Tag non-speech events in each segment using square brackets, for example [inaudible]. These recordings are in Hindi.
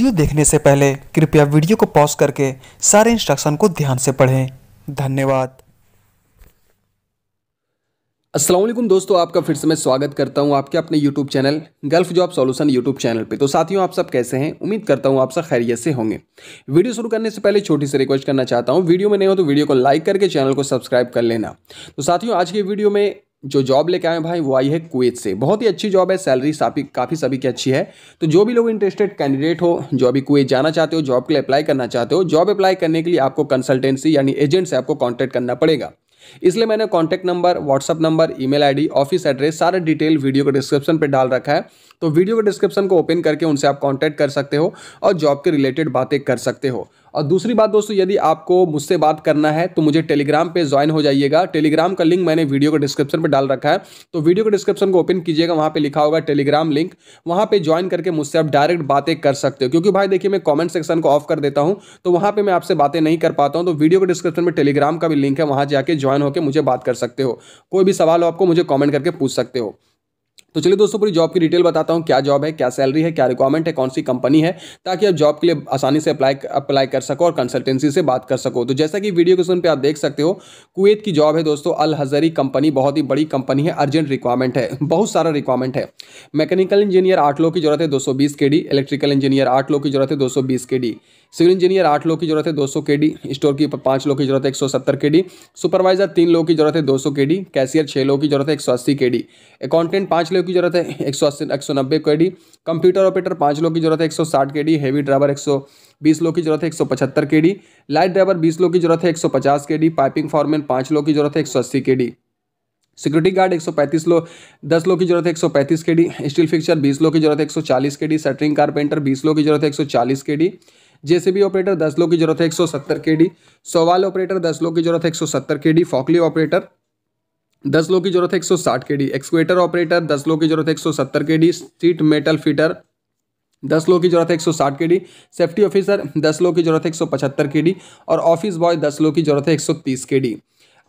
वीडियो देखने से पहले कृपया वीडियो को पॉज करके सारे इंस्ट्रक्शन को ध्यान से पढ़ें धन्यवाद असलम दोस्तों आपका फिर से मैं स्वागत करता हूं आपके अपने YouTube channel gulf job solution YouTube channel पे तो साथियों आप सब कैसे हैं उम्मीद करता हूं आप सब खैरियत से होंगे वीडियो शुरू करने से पहले छोटी सी रिक्वेस्ट करना चाहता हूं वीडियो में नहीं हो तो वीडियो को लाइक करके चैनल को सब्सक्राइब कर लेना तो साथियों आज के वीडियो में जो जॉब लेके आए भाई वो आई है कुवैत से बहुत ही अच्छी जॉब है सैलरी काफ़ी सभी की अच्छी है तो जो भी लोग इंटरेस्टेड कैंडिडेट हो जो अभी कुवैत जाना चाहते हो जॉब के लिए अप्लाई करना चाहते हो जॉब अप्लाई करने के लिए आपको कंसल्टेंसी यानी एजेंट से आपको कॉन्टैक्ट करना पड़ेगा इसलिए मैंने contact number WhatsApp number email office address सारा डिटेल वीडियो के डिस्क्रिप्शन पर डाल रखा है तो वीडियो के डिस्क्रिप्शन को ओपन करके उनसे आप कॉन्टैक्ट कर सकते हो और जॉब के रिलेटेड बातें कर सकते हो और दूसरी बात दोस्तों यदि आपको मुझसे बात करना है तो मुझे टेलीग्राम पे ज्वाइन हो जाइएगा टेलीग्राम का लिंक मैंने वीडियो के डिस्क्रिप्शन पे डाल रखा है तो वीडियो के डिस्क्रिप्शन को ओपन कीजिएगा वहाँ पे लिखा होगा टेलीग्राम लिंक वहाँ पे ज्वाइन करके मुझसे आप डायरेक्ट बातें कर सकते हो क्योंकि भाई देखिए मैं कॉमेंट सेक्शन को ऑफ कर देता हूँ तो वहाँ पर मैं आपसे बातें नहीं कर पाता हूँ तो वीडियो के डिस्क्रिप्शन में टेलीग्राम का भी लिंक है वहाँ जाके ज्वाइन होकर मुझे बात कर सकते हो कोई भी सवाल हो आपको मुझे कॉमेंट करके पूछ सकते हो तो चलिए दोस्तों पूरी जॉब की डिटेल बताता हूँ क्या जॉब है क्या सैलरी है क्या रिक्वायरमेंट है कौन सी कंपनी है ताकि आप जॉब के लिए आसानी से अप्लाई अप्लाई कर सको और कंसल्टेंसी से बात कर सको तो जैसा कि वीडियो के सुन पे आप देख सकते हो कुवैत की जॉब है दोस्तों अल हजरी कंपनी बहुत ही बड़ी कंपनी है अर्जेंट रिक्वायरमेंट है [laughs] बहुत सारा रिक्वायरमेंट है मैकेनिकल इंजीनियर आठ लोग की जरूरत है दो सौ बीस के डी इलेक्ट्रिकल इंजीनियर आठ लोग की जरूरत है दो सौ बीस के डी सिविल इंजीनियर आठ लोग की जरूरत है दो सौ के डी स्टोर कीपर पाँच लोग की जरूरत है एक सौ सत्तर के डी सुपरवाइजर तीन लोग की जरूरत है दो सौ के डी कैशियर छः लोग की जरूरत है एक सौ अस्सी के डी अकाउंटेंट पाँच लोग लोग की जरूरत है एक सौ अस्सी एक सौ नब्बे के डी कंप्यूटर ऑपरेटर पाँच लोग की जरूरत है एक सौ साठ के डी हैवी ड्राइवर एक सौ बीस लोग की जरूरत है एक सौ पचहत्तर के डी लाइट ड्राइवर बीस लोग की जरूरत है एक सौ पचास के डी पाइपिंग फॉर्मेन पाँच लोग की जरूरत है एक सौ अस्सी के डी सिक्योरिटी गार्ड 135 लो 10 लोग की जरूरत है एक सौ पैंतीस के डी स्टील फिक्सर बीस लोग की जरूरत है एक सौ चालीस के डी सटरिंग कारपेंटर बीस लोग की जरूरत है एक सौ चालीस के डी जेसीबी ऑपरेटर दस लोग की जरूरत है एक सौ सत्तर के डी सोवाल ऑपरेटर दस लोग की जरूरत है एक सौ सत्तर के डी फॉकली ऑपरेटर दस लोग की जरूरत है एक सौ साठ के डी एक्सक्वेटर ऑपरेटर दस लोग की जरूरत है एक सौ सत्तर के डी सीट मेटल फिटर दस लोग की जरूरत है एक सौ साठ के डी सेफ्टी ऑफिसर दस लोग की जरूरत है एक सौ पचहत्तर के डी और ऑफिस बॉय दस लोग की जरूरत है एक सौ तीस के डी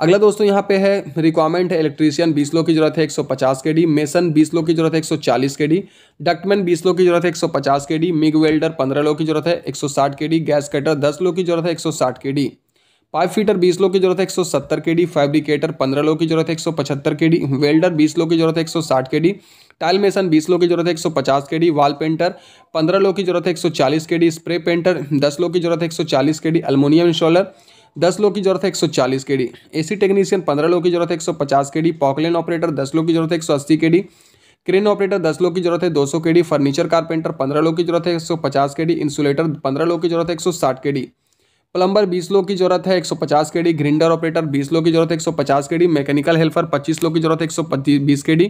अगला दोस्तों यहाँ पे है रिक्वायरमेंट है इलेक्ट्रीशियन बीस लोग की जरूरत है एक सौ पचास के डी मेसन बीस लोग की जरूरत है एक सौ चालीस के डी डक्टमैन बीस लोग की जरूरत है एक सौ पचास के डी मिग वेल्डर पंद्रह लोग की जरूरत है एक सौ साठ के डी गैस कटर दस लोग की जरूरत है एक सौ साठ के डी पाइप फीटर बीस लो की जरूरत है एक सौ सत्तर के डी फैब्रिकेटर पंद्रह लो की जरूरत है एक सौ पचहत्तर के डी वेल्डर बीस लो की जरूरत है एक सौ साठ के डी टाइल मेसन बीस लो की जरूरत है एक सौ पचास के डी वाल पेंटर पंद्रह लो की जरूरत है एक सौ चालीस के डी स्प्रे पेंटर दस लो की जरूरत है एक सौ चालीस के डी अलमोनियम इंस्टॉलर दस लोग की जरूरत है एक सौ चालीस के डी ए सी टेक्नीशियन पंद्रह लोग की जरूरत है एक सौ पचास के डी पॉकलेन ऑपरेटर दस लोग की जरूरत है एक सौ अस्सी के डी क्रेन ऑपरेटर दस लोग की जरूरत है दो सौ के डी फर्नीचर कारपेंटर पंद्रह लोग की जरूरत है एक सौ पचास के डी इंसुलेटर पंद्रह लोग की जरूरत है एक सौ साठ के डी प्लम्बर बीस लोग की जरूरत है 150 केडी ग्रिंडर ऑपरेटर 20 लोग की जरूरत है 150 केडी मैकेनिकल हेल्पर 25 लोग की जरूरत है के केडी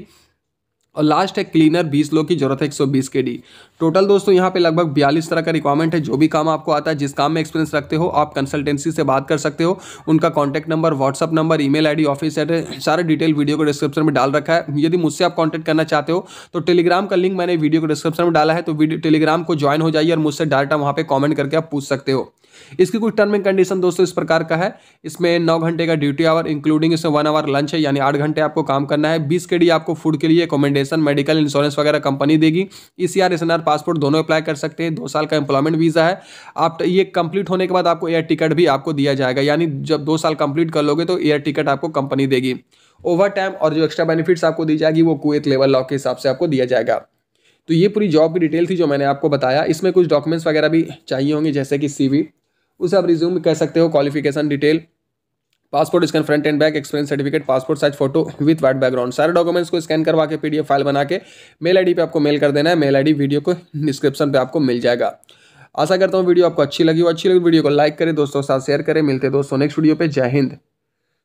और लास्ट है क्लीनर 20 लोग की जरूरत है 120 के डी टोटल दोस्तों यहाँ पे लगभग 42 तरह का रिक्वायरमेंट है जो भी काम आपको आता है जिस काम में एक्सपीरियंस रखते हो आप कंसल्टेंसी से बात कर सकते हो उनका contact number WhatsApp number email ID office address सारे डिटेल वीडियो को डिस्क्रिप्शन में डाल रखा है यदि मुझसे आप कॉन्टैक्ट करना चाहते हो तो टेलीग्राम का लिंक मैंने वीडियो को डिस्क्रिप्शन में डाला है तो टेलीग्राम को ज्वाइन हो जाइए और मुझसे डायरेक्ट वहाँ पर कॉमेंट करके आप पूछ सकते हो इसकी कुछ टर्म एंड कंडीशन दोस्तों इस प्रकार का है इसमें नौ घंटे का ड्यूटी आवर इंक्लूडिंग इसमें वन आवर लंच है यानी आठ घंटे आपको काम करना है बीस के डी आपको फूड के लिए अकोमेंडेशन मेडिकल इंश्योरेंस वगैरह कंपनी देगी E C R S N R passport दोनों अप्लाई कर सकते हैं दो साल का एम्प्लॉयमेंट वीज़ा है आप ये कंप्लीट होने के बाद आपको एयर टिकट भी आपको दिया जाएगा यानी जब दो साल कंप्लीट कर लोगे तो एयर टिकट आपको कंपनी देगी ओवर टाइम और जो एक्स्ट्रा बेनिफिट्स आपको दी जाएगी वो कुएत लेवल लॉ के हिसाब से आपको दिया जाएगा तो ये पूरी जॉब की डिटेल थी जो मैंने आपको बताया इसमें कुछ डॉक्यूमेंट्स वगैरह भी चाहिए होंगे जैसे कि सीवी उसे आप रिज्यूम कह सकते हो qualification detail passport scan front and back experience certificate passport size photo with white background सारे डॉक्यूमेंट्स को स्कैन करवा के पीडीएफ फाइल बना के मेल आईडी पे आपको मेल कर देना है मेल आईडी वीडियो को डिस्क्रिप्शन पे आपको मिल जाएगा आशा करता हूँ वीडियो आपको अच्छी लगी हो अच्छी लगी वीडियो को लाइक करें दोस्तों के साथ शेयर करें मिलते दोस्तों नेक्स्ट वीडियो पे जय हिंद